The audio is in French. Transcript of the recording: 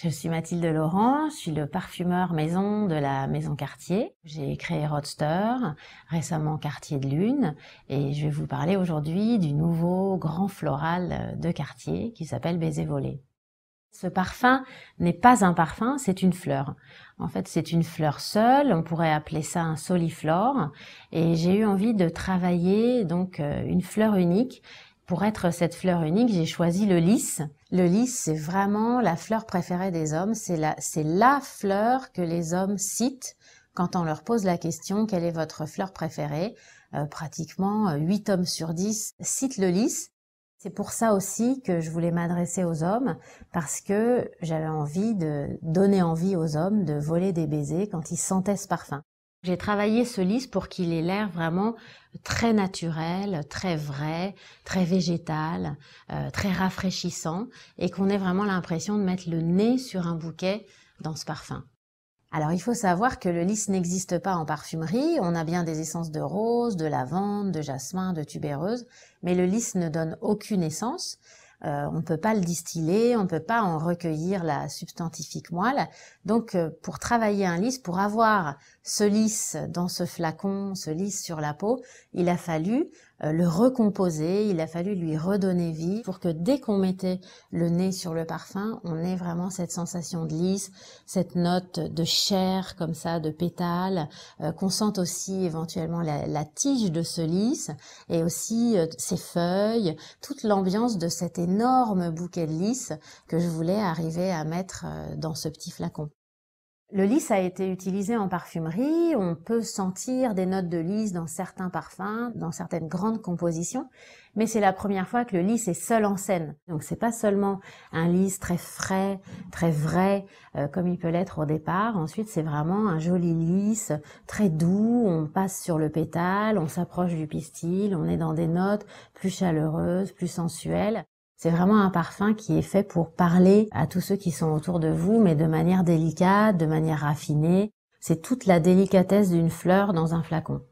Je suis Mathilde Laurent, je suis le parfumeur maison de la Maison Cartier. J'ai créé Roadster récemment Quartier de Lune, et je vais vous parler aujourd'hui du nouveau grand floral de Cartier qui s'appelle Baiser volé. Ce parfum n'est pas un parfum, c'est une fleur. En fait, c'est une fleur seule, on pourrait appeler ça un soliflore, et j'ai eu envie de travailler donc euh, une fleur unique pour être cette fleur unique, j'ai choisi le lys. Le lys, c'est vraiment la fleur préférée des hommes. C'est la, c'est la fleur que les hommes citent quand on leur pose la question quelle est votre fleur préférée. Euh, pratiquement 8 euh, hommes sur 10 citent le lys. C'est pour ça aussi que je voulais m'adresser aux hommes, parce que j'avais envie de donner envie aux hommes de voler des baisers quand ils sentaient ce parfum. J'ai travaillé ce lys pour qu'il ait l'air vraiment très naturel, très vrai, très végétal, euh, très rafraîchissant et qu'on ait vraiment l'impression de mettre le nez sur un bouquet dans ce parfum. Alors il faut savoir que le lys n'existe pas en parfumerie, on a bien des essences de rose, de lavande, de jasmin, de tubéreuse, mais le lys ne donne aucune essence euh, on ne peut pas le distiller, on ne peut pas en recueillir la substantifique moelle. Donc euh, pour travailler un lisse, pour avoir ce lisse dans ce flacon, ce lisse sur la peau, il a fallu euh, le recomposer, il a fallu lui redonner vie pour que dès qu'on mettait le nez sur le parfum, on ait vraiment cette sensation de lisse, cette note de chair comme ça, de pétale, euh, qu'on sente aussi éventuellement la, tige de ce lisse et aussi euh, ses feuilles, toute l'ambiance de cet énorme bouquet de lisse que je voulais arriver à mettre dans ce petit flacon. Le lys a été utilisé en parfumerie. On peut sentir des notes de lys dans certains parfums, dans certaines grandes compositions. Mais c'est la première fois que le lys est seul en scène. Donc c'est pas seulement un lys très frais, très vrai, euh, comme il peut l'être au départ. Ensuite, c'est vraiment un joli lys, très doux. On passe sur le pétale, on s'approche du pistil, on est dans des notes plus chaleureuses, plus sensuelles. C'est vraiment un parfum qui est fait pour parler à tous ceux qui sont autour de vous, mais de manière délicate, de manière raffinée. C'est toute la délicatesse d'une fleur dans un flacon.